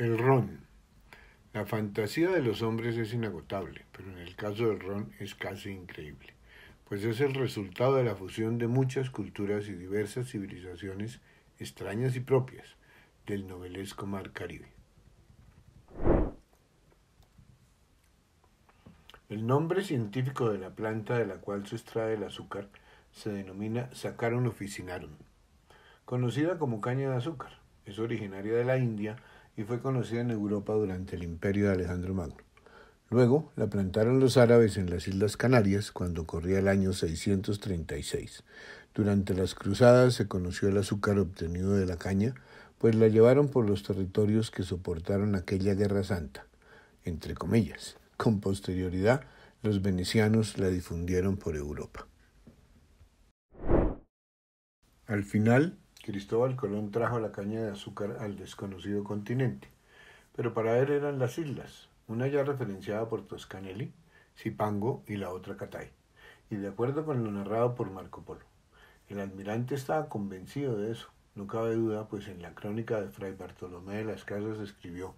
El ron. La fantasía de los hombres es inagotable, pero en el caso del ron es casi increíble, pues es el resultado de la fusión de muchas culturas y diversas civilizaciones extrañas y propias del novelesco mar Caribe. El nombre científico de la planta de la cual se extrae el azúcar se denomina Sacaron-Oficinaron, conocida como caña de azúcar. Es originaria de la India, y fue conocida en Europa durante el imperio de Alejandro Magno. Luego la plantaron los árabes en las Islas Canarias cuando corría el año 636. Durante las cruzadas se conoció el azúcar obtenido de la caña, pues la llevaron por los territorios que soportaron aquella guerra santa, entre comillas. Con posterioridad, los venecianos la difundieron por Europa. Al final, Cristóbal Colón trajo la caña de azúcar al desconocido continente, pero para él eran las islas, una ya referenciada por Toscanelli, Cipango y la otra Catay, y de acuerdo con lo narrado por Marco Polo. El almirante estaba convencido de eso, no cabe duda, pues en la crónica de Fray Bartolomé de las Casas escribió,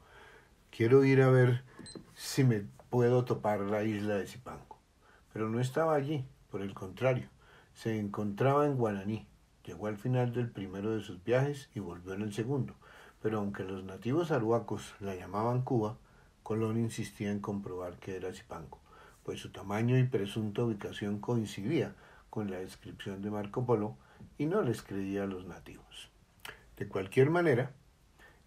quiero ir a ver si me puedo topar la isla de Cipango. Pero no estaba allí, por el contrario, se encontraba en Guananí, Llegó al final del primero de sus viajes y volvió en el segundo, pero aunque los nativos aruacos la llamaban Cuba, Colón insistía en comprobar que era cipango, pues su tamaño y presunta ubicación coincidía con la descripción de Marco Polo y no les creía a los nativos. De cualquier manera,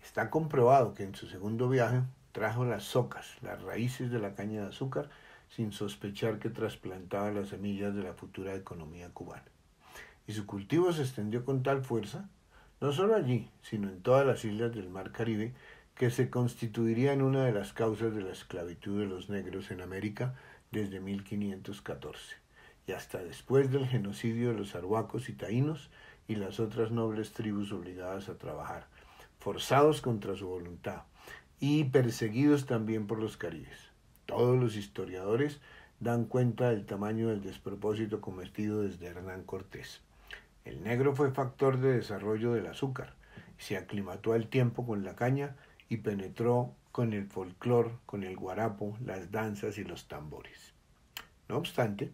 está comprobado que en su segundo viaje trajo las socas, las raíces de la caña de azúcar, sin sospechar que trasplantaba las semillas de la futura economía cubana y su cultivo se extendió con tal fuerza, no solo allí, sino en todas las islas del Mar Caribe, que se constituiría en una de las causas de la esclavitud de los negros en América desde 1514 y hasta después del genocidio de los arhuacos y taínos y las otras nobles tribus obligadas a trabajar, forzados contra su voluntad y perseguidos también por los caribes. Todos los historiadores dan cuenta del tamaño del despropósito cometido desde Hernán Cortés. El negro fue factor de desarrollo del azúcar, se aclimató al tiempo con la caña y penetró con el folclor, con el guarapo, las danzas y los tambores. No obstante,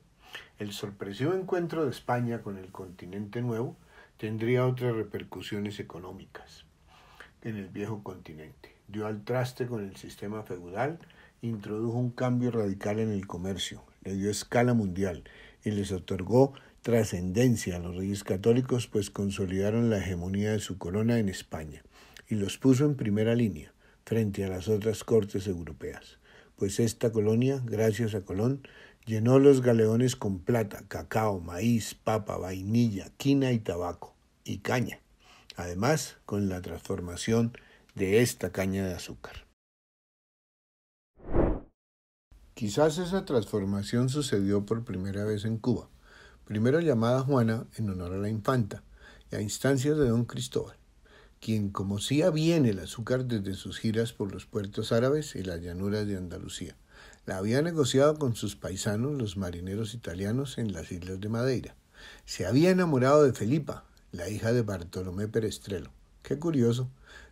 el sorpresivo encuentro de España con el continente nuevo tendría otras repercusiones económicas en el viejo continente. Dio al traste con el sistema feudal, introdujo un cambio radical en el comercio, le dio escala mundial y les otorgó trascendencia a los reyes católicos, pues consolidaron la hegemonía de su corona en España y los puso en primera línea frente a las otras cortes europeas, pues esta colonia, gracias a Colón, llenó los galeones con plata, cacao, maíz, papa, vainilla, quina y tabaco, y caña, además con la transformación de esta caña de azúcar. Quizás esa transformación sucedió por primera vez en Cuba, primero llamada Juana en honor a la infanta, y a instancias de don Cristóbal, quien conocía bien el azúcar desde sus giras por los puertos árabes y las llanuras de Andalucía. La había negociado con sus paisanos, los marineros italianos, en las islas de Madeira. Se había enamorado de Felipa, la hija de Bartolomé Perestrelo. Qué curioso,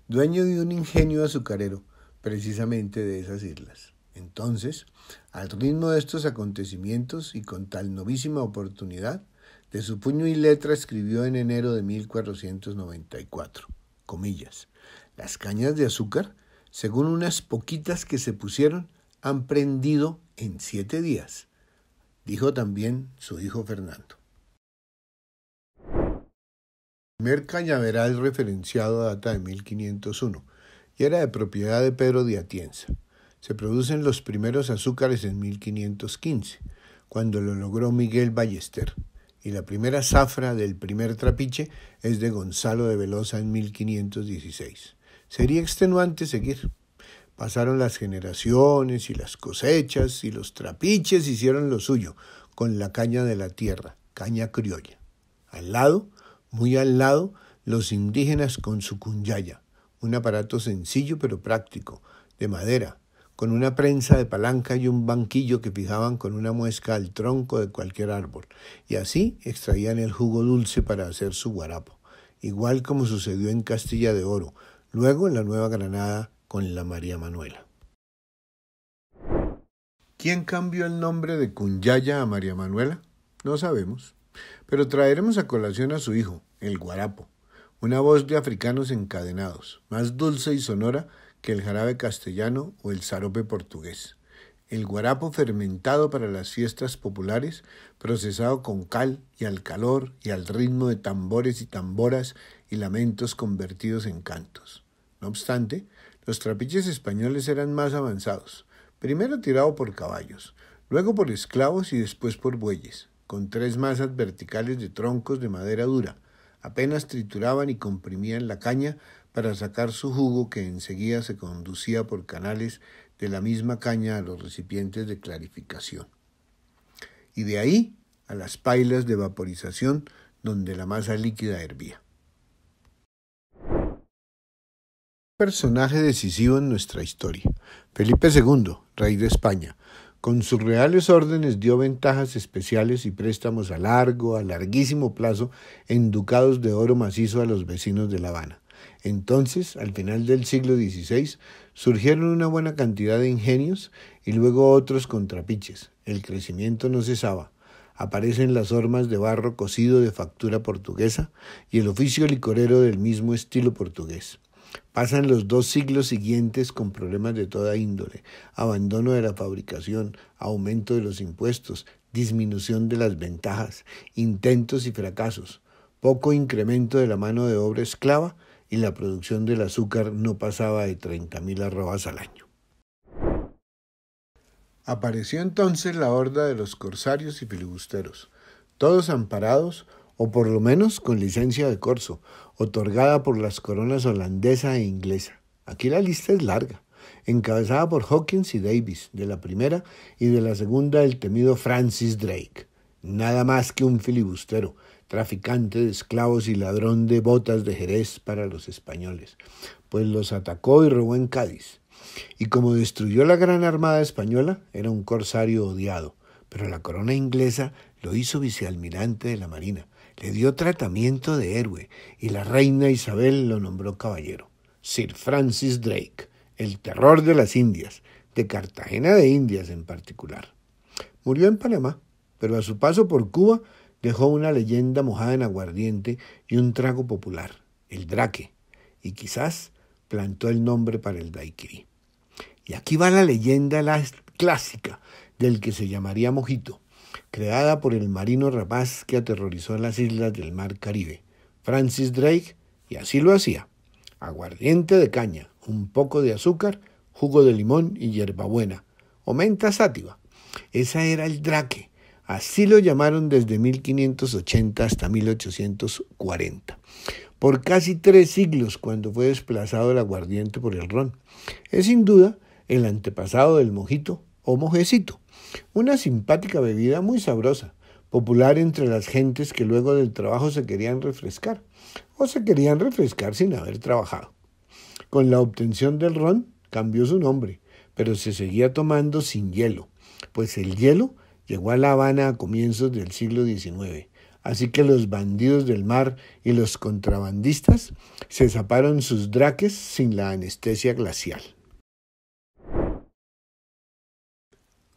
dueño de un ingenio azucarero, precisamente de esas islas. Entonces, al ritmo de estos acontecimientos y con tal novísima oportunidad, de su puño y letra escribió en enero de 1494, comillas, las cañas de azúcar, según unas poquitas que se pusieron, han prendido en siete días, dijo también su hijo Fernando. El primer cañaveral referenciado data de 1501 y era de propiedad de Pedro de Atienza se producen los primeros azúcares en 1515, cuando lo logró Miguel Ballester, y la primera zafra del primer trapiche es de Gonzalo de Velosa en 1516. Sería extenuante seguir. Pasaron las generaciones y las cosechas y los trapiches hicieron lo suyo con la caña de la tierra, caña criolla. Al lado, muy al lado, los indígenas con su cunyaya, un aparato sencillo pero práctico, de madera, con una prensa de palanca y un banquillo que fijaban con una muesca al tronco de cualquier árbol, y así extraían el jugo dulce para hacer su guarapo, igual como sucedió en Castilla de Oro, luego en la Nueva Granada con la María Manuela. ¿Quién cambió el nombre de Cunyaya a María Manuela? No sabemos, pero traeremos a colación a su hijo, el guarapo, una voz de africanos encadenados, más dulce y sonora que el jarabe castellano o el zarope portugués. El guarapo fermentado para las fiestas populares, procesado con cal y al calor y al ritmo de tambores y tamboras y lamentos convertidos en cantos. No obstante, los trapiches españoles eran más avanzados, primero tirado por caballos, luego por esclavos y después por bueyes, con tres masas verticales de troncos de madera dura. Apenas trituraban y comprimían la caña para sacar su jugo que enseguida se conducía por canales de la misma caña a los recipientes de clarificación. Y de ahí a las pailas de vaporización donde la masa líquida hervía. Personaje decisivo en nuestra historia. Felipe II, rey de España, con sus reales órdenes dio ventajas especiales y préstamos a largo, a larguísimo plazo en ducados de oro macizo a los vecinos de La Habana. Entonces, al final del siglo XVI, surgieron una buena cantidad de ingenios y luego otros contrapiches. El crecimiento no cesaba. Aparecen las hormas de barro cocido de factura portuguesa y el oficio licorero del mismo estilo portugués. Pasan los dos siglos siguientes con problemas de toda índole, abandono de la fabricación, aumento de los impuestos, disminución de las ventajas, intentos y fracasos, poco incremento de la mano de obra esclava y la producción del azúcar no pasaba de 30.000 arrobas al año. Apareció entonces la horda de los corsarios y filibusteros, todos amparados o por lo menos con licencia de corso, otorgada por las coronas holandesa e inglesa. Aquí la lista es larga, encabezada por Hawkins y Davis, de la primera, y de la segunda el temido Francis Drake. Nada más que un filibustero, traficante de esclavos y ladrón de botas de Jerez para los españoles, pues los atacó y robó en Cádiz. Y como destruyó la gran armada española, era un corsario odiado, pero la corona inglesa lo hizo vicealmirante de la Marina, le dio tratamiento de héroe y la reina Isabel lo nombró caballero. Sir Francis Drake, el terror de las Indias, de Cartagena de Indias en particular. Murió en Panamá, pero a su paso por Cuba dejó una leyenda mojada en aguardiente y un trago popular, el draque, y quizás plantó el nombre para el daiquiri. Y aquí va la leyenda clásica del que se llamaría mojito, creada por el marino rapaz que aterrorizó las islas del mar Caribe, Francis Drake, y así lo hacía. Aguardiente de caña, un poco de azúcar, jugo de limón y hierbabuena, o menta sátiva. Esa era el draque, Así lo llamaron desde 1580 hasta 1840. Por casi tres siglos cuando fue desplazado el aguardiente por el ron. Es sin duda el antepasado del mojito o mojecito. Una simpática bebida muy sabrosa, popular entre las gentes que luego del trabajo se querían refrescar o se querían refrescar sin haber trabajado. Con la obtención del ron cambió su nombre, pero se seguía tomando sin hielo, pues el hielo Llegó a La Habana a comienzos del siglo XIX. Así que los bandidos del mar y los contrabandistas se zaparon sus draques sin la anestesia glacial.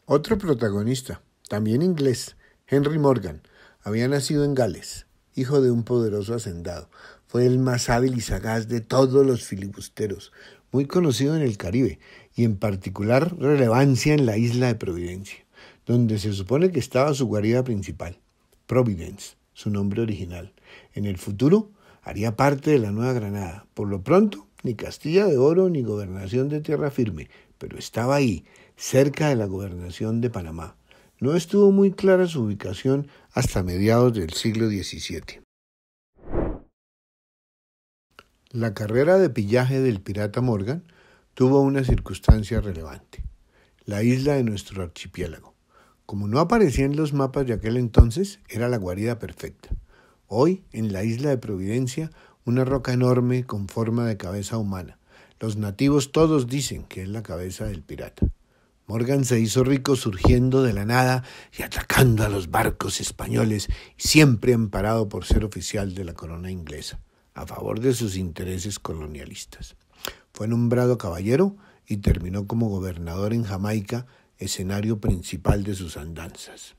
Otro protagonista, también inglés, Henry Morgan, había nacido en Gales, hijo de un poderoso hacendado. Fue el más hábil y sagaz de todos los filibusteros, muy conocido en el Caribe y en particular relevancia en la isla de Providencia donde se supone que estaba su guarida principal, Providence, su nombre original. En el futuro haría parte de la Nueva Granada. Por lo pronto, ni Castilla de Oro ni gobernación de tierra firme, pero estaba ahí, cerca de la gobernación de Panamá. No estuvo muy clara su ubicación hasta mediados del siglo XVII. La carrera de pillaje del pirata Morgan tuvo una circunstancia relevante, la isla de nuestro archipiélago. Como no aparecía en los mapas de aquel entonces, era la guarida perfecta. Hoy, en la isla de Providencia, una roca enorme con forma de cabeza humana. Los nativos todos dicen que es la cabeza del pirata. Morgan se hizo rico surgiendo de la nada y atacando a los barcos españoles, siempre amparado por ser oficial de la corona inglesa, a favor de sus intereses colonialistas. Fue nombrado caballero y terminó como gobernador en Jamaica escenario principal de sus andanzas.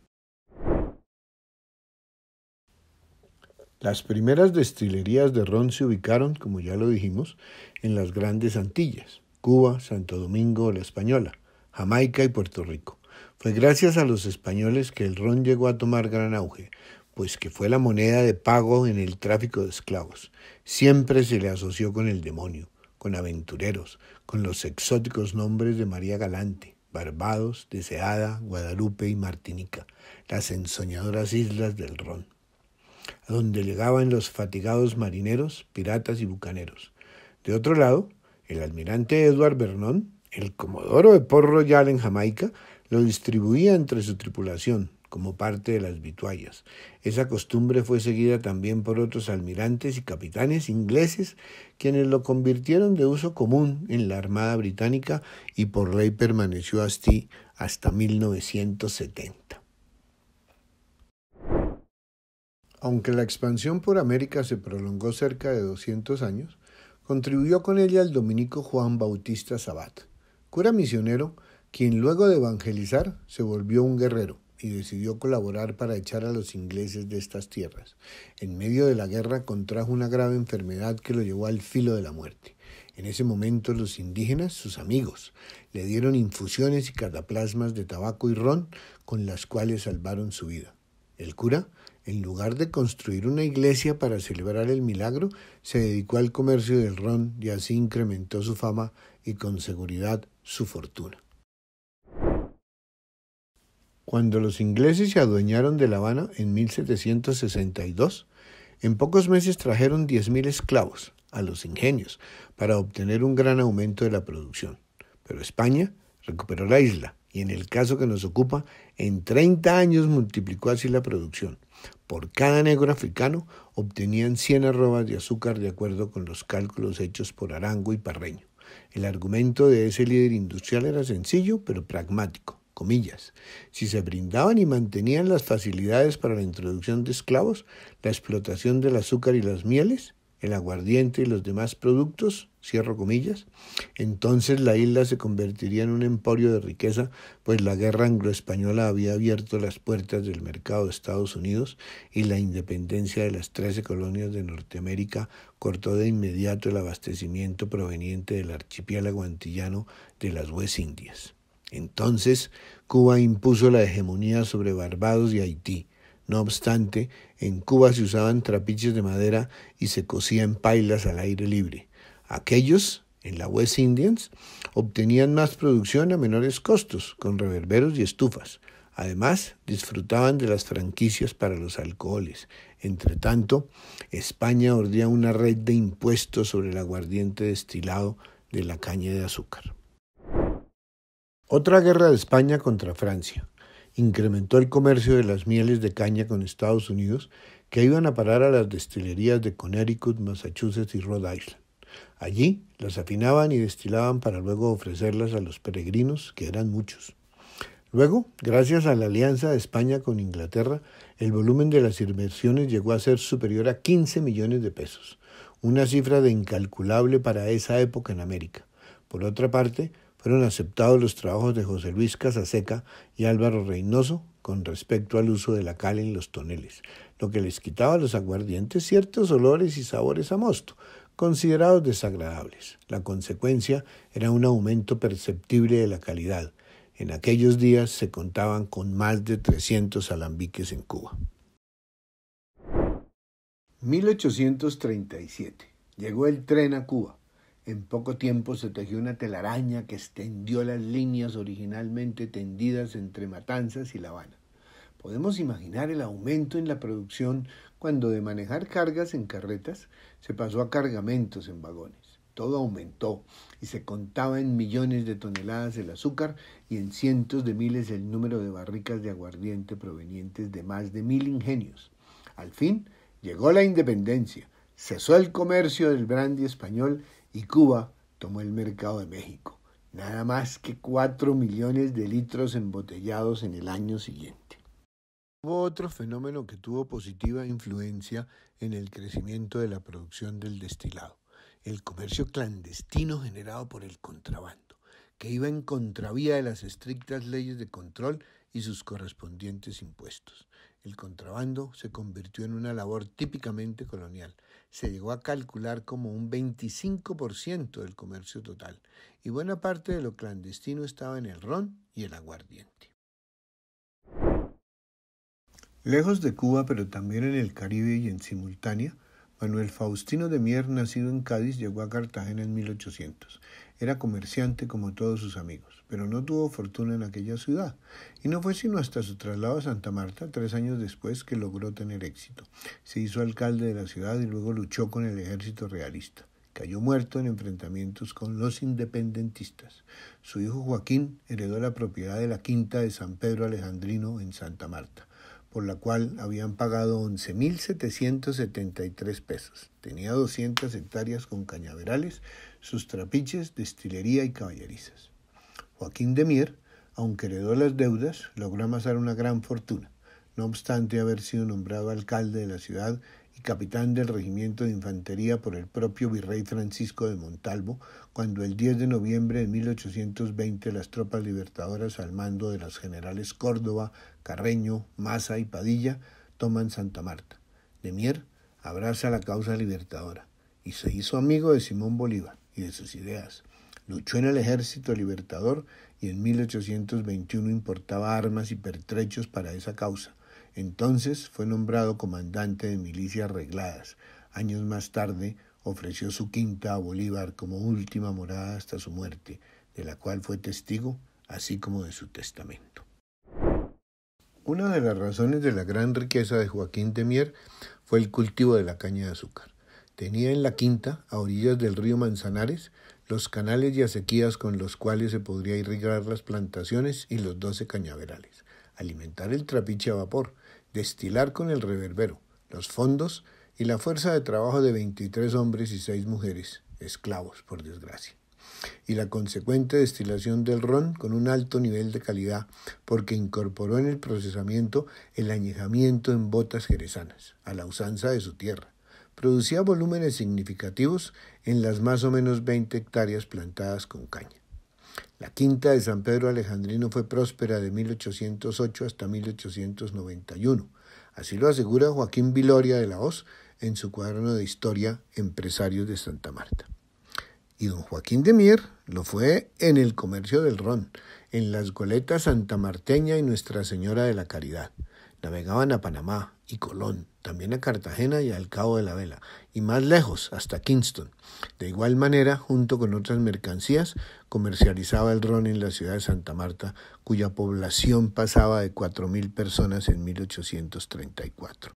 Las primeras destilerías de ron se ubicaron, como ya lo dijimos, en las grandes Antillas, Cuba, Santo Domingo, la Española, Jamaica y Puerto Rico. Fue gracias a los españoles que el ron llegó a tomar gran auge, pues que fue la moneda de pago en el tráfico de esclavos. Siempre se le asoció con el demonio, con aventureros, con los exóticos nombres de María Galante, Barbados, Deseada, Guadalupe y Martinica, las ensoñadoras islas del Ron, a donde llegaban los fatigados marineros, piratas y bucaneros. De otro lado, el almirante Edward Vernon, el comodoro de Port Royal en Jamaica, lo distribuía entre su tripulación, como parte de las vituallas. Esa costumbre fue seguida también por otros almirantes y capitanes ingleses, quienes lo convirtieron de uso común en la Armada Británica y por ley permaneció así hasta 1970. Aunque la expansión por América se prolongó cerca de 200 años, contribuyó con ella el dominico Juan Bautista Sabat, cura misionero, quien luego de evangelizar se volvió un guerrero y decidió colaborar para echar a los ingleses de estas tierras. En medio de la guerra contrajo una grave enfermedad que lo llevó al filo de la muerte. En ese momento los indígenas, sus amigos, le dieron infusiones y cataplasmas de tabaco y ron con las cuales salvaron su vida. El cura, en lugar de construir una iglesia para celebrar el milagro, se dedicó al comercio del ron y así incrementó su fama y con seguridad su fortuna. Cuando los ingleses se adueñaron de La Habana en 1762, en pocos meses trajeron 10.000 esclavos a los ingenios para obtener un gran aumento de la producción. Pero España recuperó la isla y en el caso que nos ocupa, en 30 años multiplicó así la producción. Por cada negro africano obtenían 100 arrobas de azúcar de acuerdo con los cálculos hechos por Arango y Parreño. El argumento de ese líder industrial era sencillo pero pragmático. Comillas. Si se brindaban y mantenían las facilidades para la introducción de esclavos, la explotación del azúcar y las mieles, el aguardiente y los demás productos, cierro comillas, entonces la isla se convertiría en un emporio de riqueza, pues la guerra angloespañola había abierto las puertas del mercado de Estados Unidos y la independencia de las trece colonias de Norteamérica cortó de inmediato el abastecimiento proveniente del archipiélago antillano de las West Indias. Entonces, Cuba impuso la hegemonía sobre Barbados y Haití. No obstante, en Cuba se usaban trapiches de madera y se cosían pailas al aire libre. Aquellos, en la West Indians, obtenían más producción a menores costos, con reverberos y estufas. Además, disfrutaban de las franquicias para los alcoholes. Entretanto, España ordía una red de impuestos sobre el aguardiente destilado de la caña de azúcar. Otra guerra de España contra Francia incrementó el comercio de las mieles de caña con Estados Unidos que iban a parar a las destilerías de Connecticut, Massachusetts y Rhode Island. Allí las afinaban y destilaban para luego ofrecerlas a los peregrinos, que eran muchos. Luego, gracias a la alianza de España con Inglaterra, el volumen de las inversiones llegó a ser superior a 15 millones de pesos, una cifra de incalculable para esa época en América. Por otra parte, fueron aceptados los trabajos de José Luis Casaseca y Álvaro Reynoso con respecto al uso de la cal en los toneles, lo que les quitaba a los aguardientes ciertos olores y sabores a mosto, considerados desagradables. La consecuencia era un aumento perceptible de la calidad. En aquellos días se contaban con más de 300 alambiques en Cuba. 1837. Llegó el tren a Cuba. En poco tiempo se tejió una telaraña que extendió las líneas originalmente tendidas entre Matanzas y La Habana. Podemos imaginar el aumento en la producción cuando de manejar cargas en carretas se pasó a cargamentos en vagones. Todo aumentó y se contaba en millones de toneladas el azúcar y en cientos de miles el número de barricas de aguardiente provenientes de más de mil ingenios. Al fin llegó la independencia, cesó el comercio del brandy español y Cuba tomó el mercado de México, nada más que 4 millones de litros embotellados en el año siguiente. Hubo otro fenómeno que tuvo positiva influencia en el crecimiento de la producción del destilado, el comercio clandestino generado por el contrabando, que iba en contravía de las estrictas leyes de control y sus correspondientes impuestos. El contrabando se convirtió en una labor típicamente colonial. Se llegó a calcular como un 25% del comercio total, y buena parte de lo clandestino estaba en el ron y el aguardiente. Lejos de Cuba, pero también en el Caribe y en simultánea, Manuel Faustino de Mier, nacido en Cádiz, llegó a Cartagena en 1800. Era comerciante como todos sus amigos, pero no tuvo fortuna en aquella ciudad, y no fue sino hasta su traslado a Santa Marta, tres años después, que logró tener éxito. Se hizo alcalde de la ciudad y luego luchó con el ejército realista. Cayó muerto en enfrentamientos con los independentistas. Su hijo Joaquín heredó la propiedad de la quinta de San Pedro Alejandrino en Santa Marta por la cual habían pagado 11.773 pesos. Tenía 200 hectáreas con cañaverales, sus trapiches, destilería y caballerizas. Joaquín de Mier, aunque heredó las deudas, logró amasar una gran fortuna. No obstante haber sido nombrado alcalde de la ciudad capitán del regimiento de infantería por el propio virrey Francisco de Montalvo, cuando el 10 de noviembre de 1820 las tropas libertadoras al mando de los generales Córdoba, Carreño, Maza y Padilla toman Santa Marta. Demier abraza la causa libertadora y se hizo amigo de Simón Bolívar y de sus ideas. Luchó en el ejército libertador y en 1821 importaba armas y pertrechos para esa causa entonces fue nombrado comandante de milicias regladas. Años más tarde ofreció su quinta a Bolívar como última morada hasta su muerte, de la cual fue testigo, así como de su testamento. Una de las razones de la gran riqueza de Joaquín Temier fue el cultivo de la caña de azúcar. Tenía en la quinta, a orillas del río Manzanares, los canales y acequias con los cuales se podría irrigar las plantaciones y los doce cañaverales, alimentar el trapiche a vapor, destilar con el reverbero, los fondos y la fuerza de trabajo de 23 hombres y 6 mujeres, esclavos, por desgracia y la consecuente destilación del ron con un alto nivel de calidad, porque incorporó en el procesamiento el añejamiento en botas jerezanas, a la usanza de su tierra. Producía volúmenes significativos en las más o menos 20 hectáreas plantadas con caña. La quinta de San Pedro Alejandrino fue próspera de 1808 hasta 1891. Así lo asegura Joaquín Viloria de la Hoz en su cuaderno de Historia Empresarios de Santa Marta. Y don Joaquín de Mier lo fue en el comercio del ron, en las goletas santamarteña y Nuestra Señora de la Caridad. Navegaban a Panamá y Colón, también a Cartagena y al Cabo de la Vela, y más lejos, hasta Kingston. De igual manera, junto con otras mercancías, comercializaba el ron en la ciudad de Santa Marta, cuya población pasaba de 4.000 personas en 1834.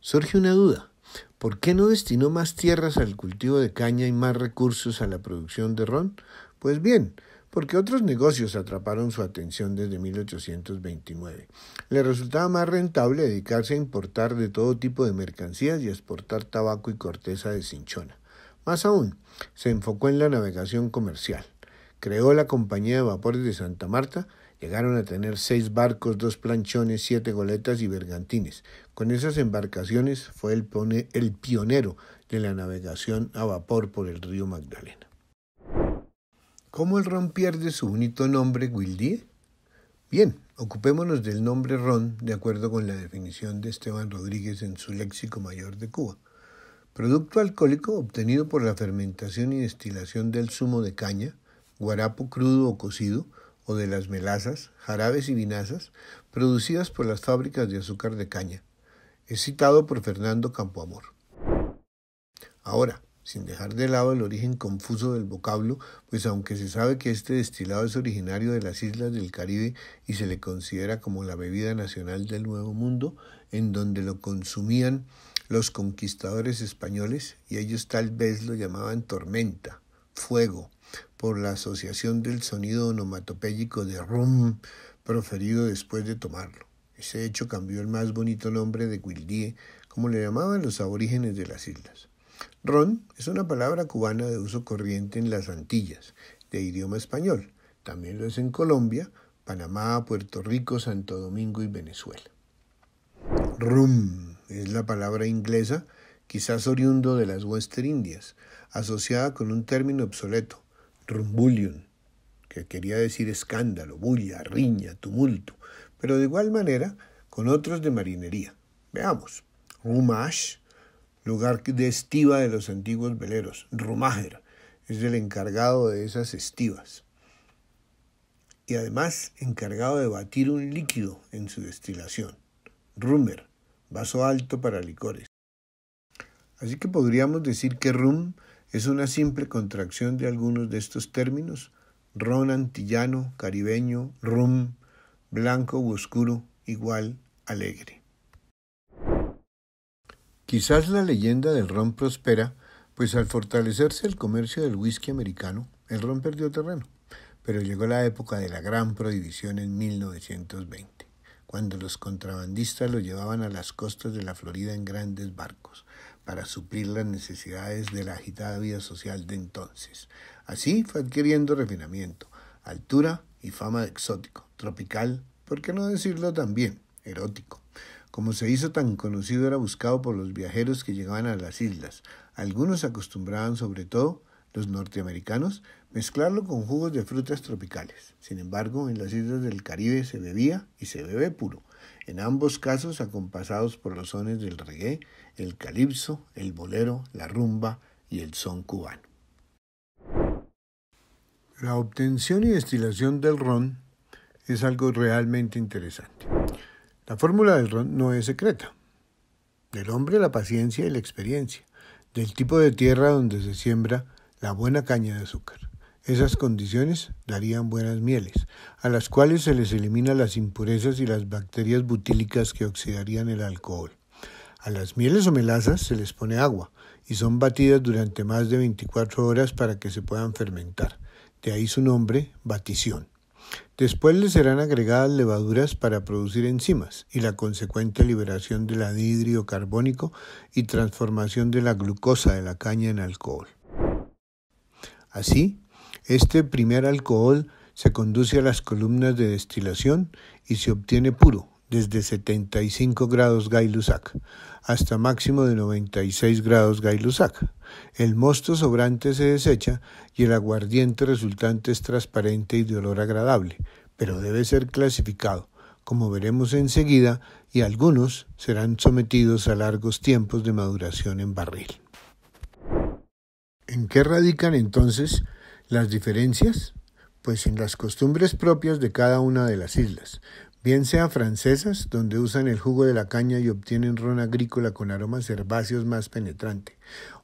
Surge una duda. ¿Por qué no destinó más tierras al cultivo de caña y más recursos a la producción de ron? Pues bien, porque otros negocios atraparon su atención desde 1829. Le resultaba más rentable dedicarse a importar de todo tipo de mercancías y exportar tabaco y corteza de cinchona. Más aún, se enfocó en la navegación comercial. Creó la Compañía de Vapores de Santa Marta, Llegaron a tener seis barcos, dos planchones, siete goletas y bergantines. Con esas embarcaciones fue el, pone, el, pionero de la navegación a vapor por el río Magdalena. ¿Cómo el ron pierde su bonito nombre, Wildie? Bien, ocupémonos del nombre ron de acuerdo con la definición de Esteban Rodríguez en su léxico mayor de Cuba. Producto alcohólico obtenido por la fermentación y destilación del zumo de caña, guarapo crudo o cocido, o de las melazas, jarabes y vinazas producidas por las fábricas de azúcar de caña. Es citado por Fernando Campoamor. Ahora, sin dejar de lado el origen confuso del vocablo, pues aunque se sabe que este destilado es originario de las islas del Caribe y se le considera como la bebida nacional del Nuevo Mundo, en donde lo consumían los conquistadores españoles y ellos tal vez lo llamaban tormenta, fuego, por la asociación del sonido onomatopéyico de rum proferido después de tomarlo. Ese hecho cambió el más bonito nombre de Guildie, como le llamaban los aborígenes de las islas. Ron es una palabra cubana de uso corriente en las Antillas, de idioma español. También lo es en Colombia, Panamá, Puerto Rico, Santo Domingo y Venezuela. Rum es la palabra inglesa, quizás oriundo de las Western Indias, asociada con un término obsoleto, rumbullion, que quería decir escándalo, bulla, riña, tumulto, pero de igual manera con otros de marinería. Veamos. Rumash lugar de estiva de los antiguos veleros. Rumager es el encargado de esas estivas. Y además encargado de batir un líquido en su destilación. Rumer, vaso alto para licores. Así que podríamos decir que rum es una simple contracción de algunos de estos términos, ron antillano, caribeño, rum, blanco u oscuro, igual alegre. Quizás la leyenda del ron prospera, pues al fortalecerse el comercio del whisky americano, el ron perdió terreno. Pero llegó la época de la gran prohibición en 1920, cuando los contrabandistas lo llevaban a las costas de la Florida en grandes barcos para suplir las necesidades de la agitada vida social de entonces. Así fue adquiriendo refinamiento, altura y fama de exótico, tropical, ¿por qué no decirlo también? erótico. Como se hizo tan conocido era buscado por los viajeros que llegaban a las islas. Algunos acostumbraban, sobre todo los norteamericanos, mezclarlo con jugos de frutas tropicales. Sin embargo, en las islas del Caribe se bebía y se bebe puro, en ambos casos acompasados por los sones del reggae, el calipso, el bolero, la rumba y el son cubano. La obtención y destilación del ron es algo realmente interesante. La fórmula del ron no es secreta. Del hombre la paciencia y la experiencia. Del tipo de tierra donde se siembra la buena caña de azúcar. Esas condiciones darían buenas mieles, a las cuales se les elimina las impurezas y las bacterias butílicas que oxidarían el alcohol. A las mieles o melazas se les pone agua y son batidas durante más de 24 horas para que se puedan fermentar. De ahí su nombre, batición. Después le serán agregadas levaduras para producir enzimas y la consecuente liberación del anhídrido carbónico y transformación de la glucosa de la caña en alcohol. Así, este primer alcohol se conduce a las columnas de destilación y se obtiene puro desde 75 grados Gay-Lussac hasta máximo de 96 grados Gay-Lussac. El mosto sobrante se desecha y el aguardiente resultante es transparente y de olor agradable, pero debe ser clasificado, como veremos enseguida, y algunos serán sometidos a largos tiempos de maduración en barril. ¿En qué radican entonces las diferencias? Pues en las costumbres propias de cada una de las islas, bien sea francesas, donde usan el jugo de la caña y obtienen ron agrícola con aromas herbáceos más penetrante,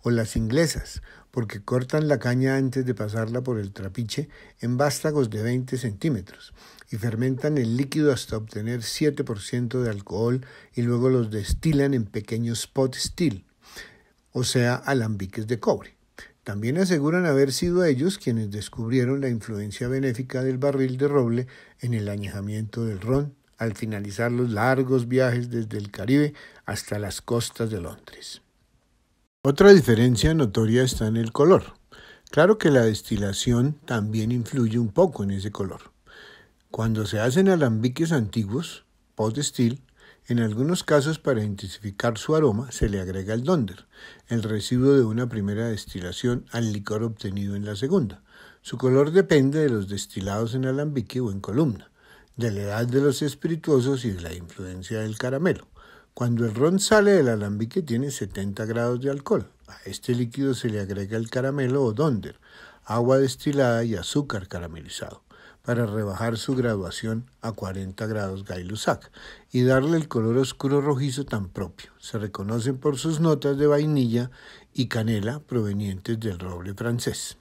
o las inglesas, porque cortan la caña antes de pasarla por el trapiche en vástagos de 20 centímetros y fermentan el líquido hasta obtener 7% de alcohol y luego los destilan en pequeños pot steel, o sea, alambiques de cobre. También aseguran haber sido ellos quienes descubrieron la influencia benéfica del barril de roble en el añejamiento del ron al finalizar los largos viajes desde el Caribe hasta las costas de Londres. Otra diferencia notoria está en el color. Claro que la destilación también influye un poco en ese color. Cuando se hacen alambiques antiguos, post en algunos casos, para intensificar su aroma, se le agrega el donder, el residuo de una primera destilación al licor obtenido en la segunda. Su color depende de los destilados en alambique o en columna, de la edad de los espirituosos y de la influencia del caramelo. Cuando el ron sale del alambique tiene 70 grados de alcohol. A este líquido se le agrega el caramelo o donder, agua destilada y azúcar caramelizado para rebajar su graduación a 40 grados Gay-Lussac y darle el color oscuro rojizo tan propio. Se reconocen por sus notas de vainilla y canela provenientes del roble francés.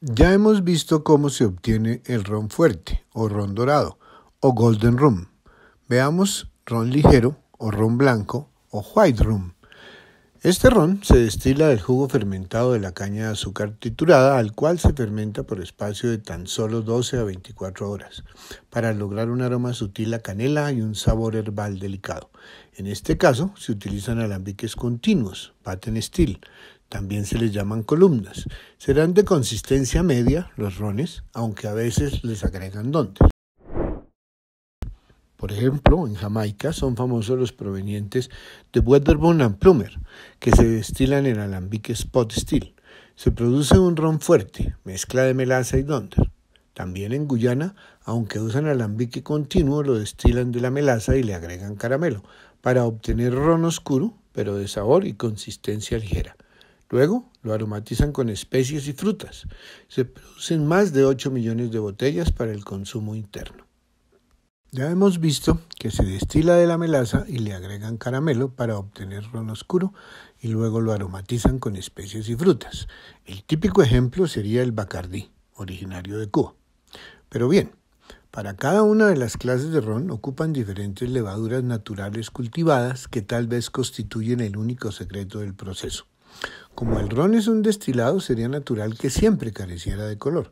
Ya hemos visto cómo se obtiene el ron fuerte o ron dorado o golden rum. Veamos ron ligero o ron blanco o white rum este ron se destila del jugo fermentado de la caña de azúcar triturada, al cual se fermenta por espacio de tan solo 12 a 24 horas, para lograr un aroma sutil a canela y un sabor herbal delicado. En este caso, se utilizan alambiques continuos, paten steel, también se les llaman columnas. Serán de consistencia media los rones, aunque a veces les agregan dontes. Por ejemplo, en Jamaica son famosos los provenientes de Wetherburn and Plumer, que se destilan en alambique spot steel. Se produce un ron fuerte, mezcla de melaza y donder. También en Guyana, aunque usan alambique continuo, lo destilan de la melaza y le agregan caramelo, para obtener ron oscuro, pero de sabor y consistencia ligera. Luego lo aromatizan con especies y frutas. Se producen más de 8 millones de botellas para el consumo interno. Ya hemos visto que se destila de la melaza y le agregan caramelo para obtener ron oscuro y luego lo aromatizan con especies y frutas. El típico ejemplo sería el bacardí, originario de Cuba. Pero bien, para cada una de las clases de ron ocupan diferentes levaduras naturales cultivadas que tal vez constituyen el único secreto del proceso. Como el ron es un destilado, sería natural que siempre careciera de color.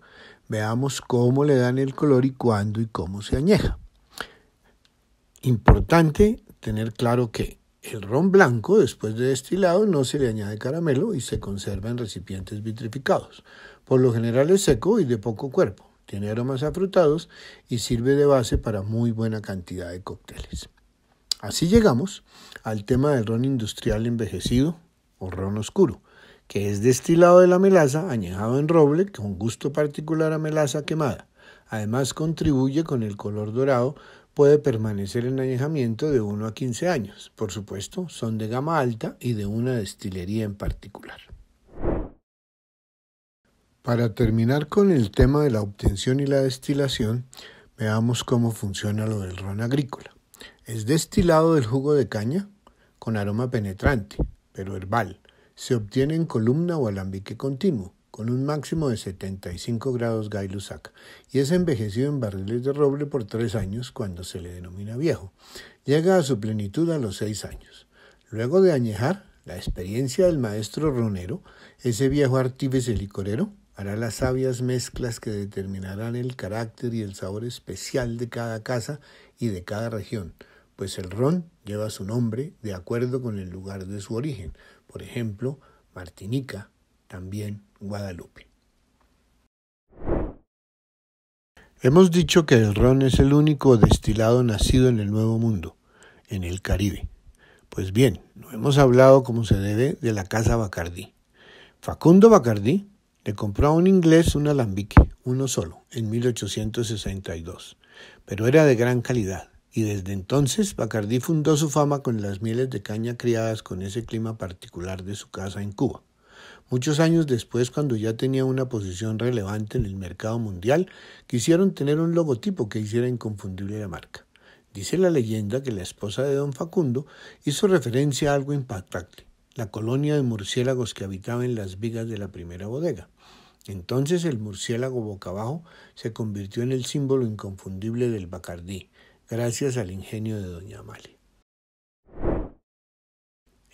Veamos cómo le dan el color y cuándo y cómo se añeja. Importante tener claro que el ron blanco, después de destilado, no se le añade caramelo y se conserva en recipientes vitrificados. Por lo general es seco y de poco cuerpo. Tiene aromas afrutados y sirve de base para muy buena cantidad de cócteles. Así llegamos al tema del ron industrial envejecido o ron oscuro, que es destilado de la melaza añejado en roble con gusto particular a melaza quemada. Además contribuye con el color dorado puede permanecer en añejamiento de 1 a 15 años. Por supuesto, son de gama alta y de una destilería en particular. Para terminar con el tema de la obtención y la destilación, veamos cómo funciona lo del ron agrícola. Es destilado del jugo de caña con aroma penetrante, pero herbal. Se obtiene en columna o alambique continuo con un máximo de 75 grados gay y es envejecido en barriles de roble por tres años cuando se le denomina viejo. Llega a su plenitud a los seis años. Luego de añejar, la experiencia del maestro ronero, ese viejo artífice licorero, hará las sabias mezclas que determinarán el carácter y el sabor especial de cada casa y de cada región, pues el ron lleva su nombre de acuerdo con el lugar de su origen, por ejemplo, Martinica, también Guadalupe. Hemos dicho que el ron es el único destilado nacido en el Nuevo Mundo, en el Caribe. Pues bien, no hemos hablado como se debe de la casa Bacardí. Facundo Bacardí le compró a un inglés un alambique, uno solo, en 1862, pero era de gran calidad y desde entonces Bacardí fundó su fama con las mieles de caña criadas con ese clima particular de su casa en Cuba. Muchos años después, cuando ya tenía una posición relevante en el mercado mundial, quisieron tener un logotipo que hiciera inconfundible la marca. Dice la leyenda que la esposa de don Facundo hizo referencia a algo impactante, la colonia de murciélagos que habitaba en las vigas de la primera bodega. Entonces el murciélago boca abajo se convirtió en el símbolo inconfundible del Bacardí, gracias al ingenio de doña Amalia.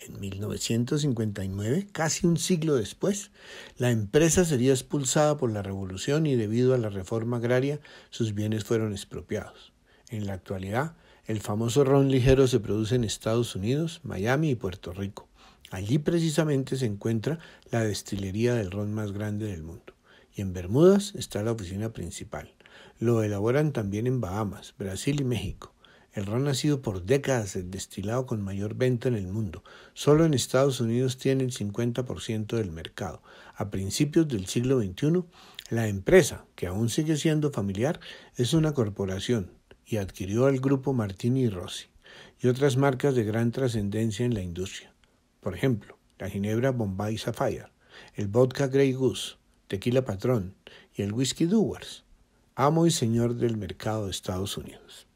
En 1959, casi un siglo después, la empresa sería expulsada por la revolución y debido a la reforma agraria sus bienes fueron expropiados. En la actualidad, el famoso ron ligero se produce en Estados Unidos, Miami y Puerto Rico. Allí precisamente se encuentra la destilería del ron más grande del mundo. Y en Bermudas está la oficina principal. Lo elaboran también en Bahamas, Brasil y México. El ron ha sido por décadas el destilado con mayor venta en el mundo. Solo en Estados Unidos tiene el 50% del mercado. A principios del siglo XXI, la empresa, que aún sigue siendo familiar, es una corporación y adquirió al grupo Martini Rossi y otras marcas de gran trascendencia en la industria. Por ejemplo, la ginebra Bombay Sapphire, el vodka Grey Goose, tequila Patrón y el whisky Dewars, amo y señor del mercado de Estados Unidos.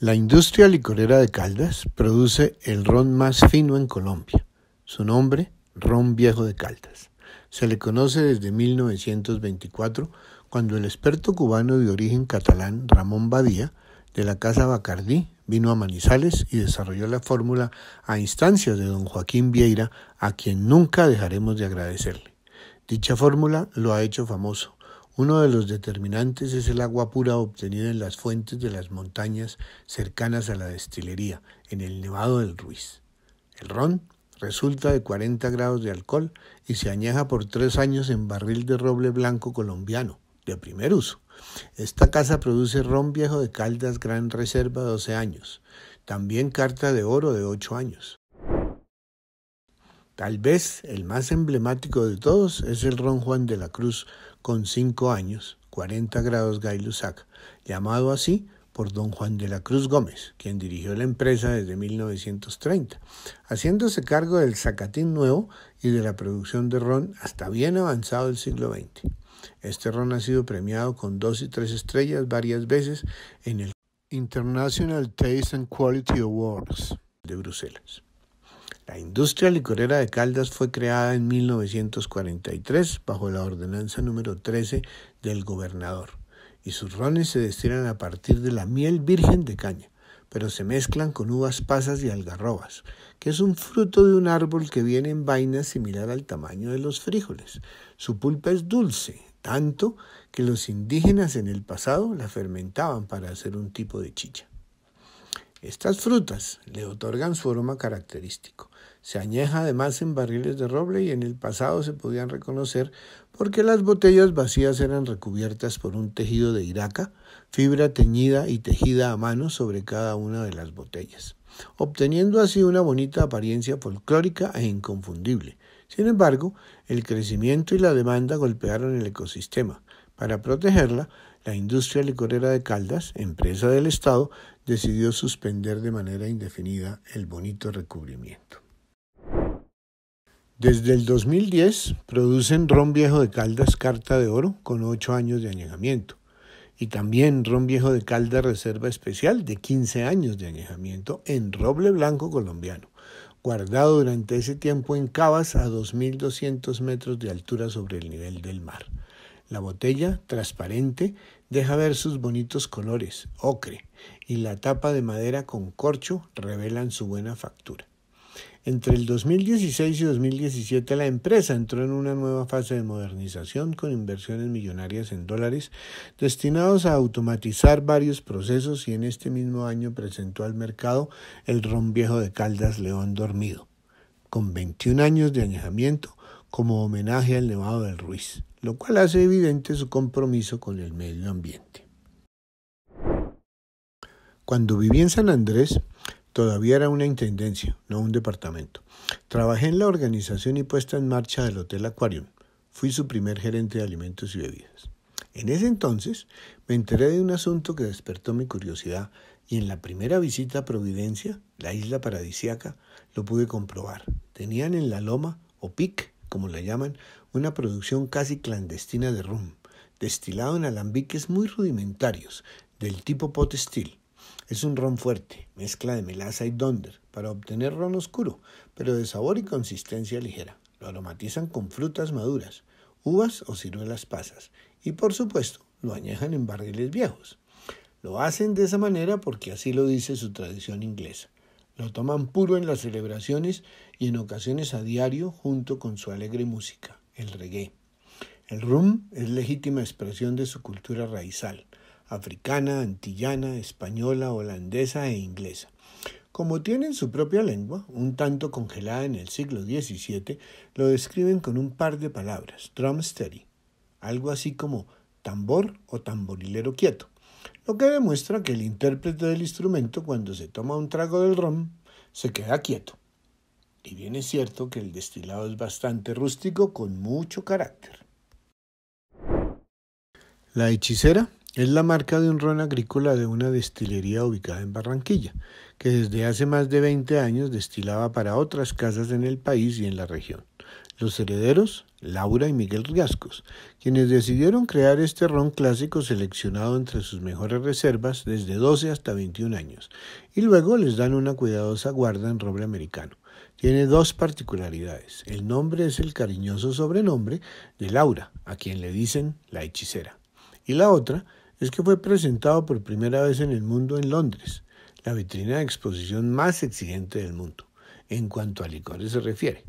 La industria licorera de Caldas produce el ron más fino en Colombia. Su nombre, Ron Viejo de Caldas. Se le conoce desde 1924, cuando el experto cubano de origen catalán Ramón Badía, de la Casa Bacardí, vino a Manizales y desarrolló la fórmula a instancias de don Joaquín Vieira, a quien nunca dejaremos de agradecerle. Dicha fórmula lo ha hecho famoso, uno de los determinantes es el agua pura obtenida en las fuentes de las montañas cercanas a la destilería, en el Nevado del Ruiz. El ron resulta de 40 grados de alcohol y se añeja por tres años en barril de roble blanco colombiano, de primer uso. Esta casa produce ron viejo de Caldas Gran Reserva 12 años, también carta de oro de 8 años. Tal vez el más emblemático de todos es el ron Juan de la Cruz, con cinco años, 40 grados Gay llamado así por don Juan de la Cruz Gómez, quien dirigió la empresa desde 1930, haciéndose cargo del Zacatín Nuevo y de la producción de ron hasta bien avanzado el siglo XX. Este ron ha sido premiado con dos y tres estrellas varias veces en el International Taste and Quality Awards de Bruselas. La industria licorera de Caldas fue creada en 1943 bajo la ordenanza número 13 del gobernador y sus rones se destilan a partir de la miel virgen de caña, pero se mezclan con uvas pasas y algarrobas, que es un fruto de un árbol que viene en vainas similar al tamaño de los frijoles. Su pulpa es dulce, tanto que los indígenas en el pasado la fermentaban para hacer un tipo de chicha. Estas frutas le otorgan su aroma característico se añeja además en barriles de roble y en el pasado se podían reconocer porque las botellas vacías eran recubiertas por un tejido de iraca, fibra teñida y tejida a mano sobre cada una de las botellas, obteniendo así una bonita apariencia folclórica e inconfundible. Sin embargo, el crecimiento y la demanda golpearon el ecosistema. Para protegerla, la industria licorera de Caldas, empresa del Estado, decidió suspender de manera indefinida el bonito recubrimiento. Desde el 2010 producen ron viejo de Caldas Carta de Oro con 8 años de añejamiento y también ron viejo de Caldas Reserva Especial de 15 años de añejamiento en roble blanco colombiano, guardado durante ese tiempo en cavas a 2.200 metros de altura sobre el nivel del mar. La botella, transparente, deja ver sus bonitos colores, ocre, y la tapa de madera con corcho revelan su buena factura. Entre el 2016 y 2017 la empresa entró en una nueva fase de modernización con inversiones millonarias en dólares destinados a automatizar varios procesos y en este mismo año presentó al mercado el ron viejo de Caldas León Dormido, con 21 años de añejamiento como homenaje al Nevado del Ruiz, lo cual hace evidente su compromiso con el medio ambiente. Cuando viví en San Andrés, Todavía era una intendencia, no un departamento. Trabajé en la organización y puesta en marcha del Hotel Aquarium. Fui su primer gerente de alimentos y bebidas. En ese entonces me enteré de un asunto que despertó mi curiosidad y en la primera visita a Providencia, la isla paradisiaca, lo pude comprobar. Tenían en la loma, o pic, como la llaman, una producción casi clandestina de rum, destilado en alambiques muy rudimentarios, del tipo pot steel, es un ron fuerte, mezcla de melaza y donder, para obtener ron oscuro, pero de sabor y consistencia ligera. Lo aromatizan con frutas maduras, uvas o ciruelas pasas, y por supuesto lo añejan en barriles viejos. Lo hacen de esa manera porque así lo dice su tradición inglesa. Lo toman puro en las celebraciones y en ocasiones a diario junto con su alegre música, el reggae. El rum es legítima expresión de su cultura raizal, africana, antillana, española, holandesa e inglesa. Como tienen su propia lengua, un tanto congelada en el siglo XVII, lo describen con un par de palabras, drum algo así como tambor o tamborilero quieto, lo que demuestra que el intérprete del instrumento cuando se toma un trago del rum se queda quieto. Y bien es cierto que el destilado es bastante rústico con mucho carácter. La hechicera es la marca de un ron agrícola de una destilería ubicada en Barranquilla, que desde hace más de 20 años destilaba para otras casas en el país y en la región. Los herederos, Laura y Miguel Riascos, quienes decidieron crear este ron clásico seleccionado entre sus mejores reservas desde 12 hasta 21 años, y luego les dan una cuidadosa guarda en roble americano. Tiene dos particularidades. El nombre es el cariñoso sobrenombre de Laura, a quien le dicen la hechicera, y la otra es que fue presentado por primera vez en el mundo en Londres, la vitrina de exposición más exigente del mundo, en cuanto a licores se refiere.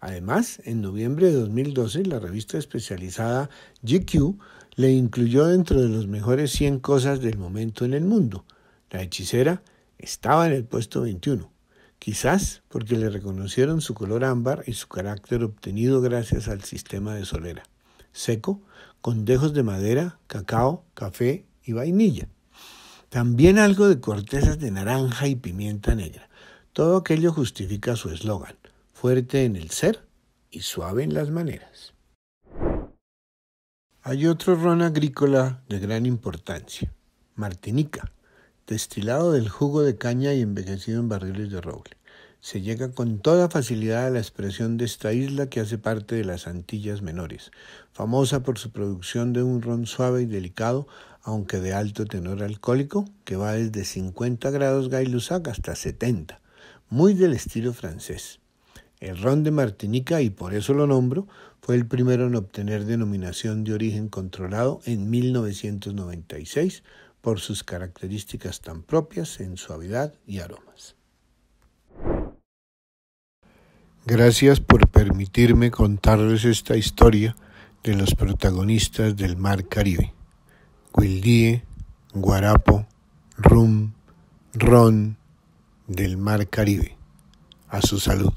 Además, en noviembre de 2012, la revista especializada GQ le incluyó dentro de los mejores 100 cosas del momento en el mundo. La hechicera estaba en el puesto 21, quizás porque le reconocieron su color ámbar y su carácter obtenido gracias al sistema de solera. Seco, con dejos de madera, cacao, café y vainilla. También algo de cortezas de naranja y pimienta negra. Todo aquello justifica su eslogan, fuerte en el ser y suave en las maneras. Hay otro ron agrícola de gran importancia, Martinica, destilado del jugo de caña y envejecido en barriles de roble se llega con toda facilidad a la expresión de esta isla que hace parte de las Antillas Menores, famosa por su producción de un ron suave y delicado, aunque de alto tenor alcohólico, que va desde 50 grados gay hasta 70, muy del estilo francés. El ron de Martinica, y por eso lo nombro, fue el primero en obtener denominación de origen controlado en 1996 por sus características tan propias en suavidad y aromas. Gracias por permitirme contarles esta historia de los protagonistas del Mar Caribe. Guildie, Guarapo, Rum, Ron del Mar Caribe. A su salud.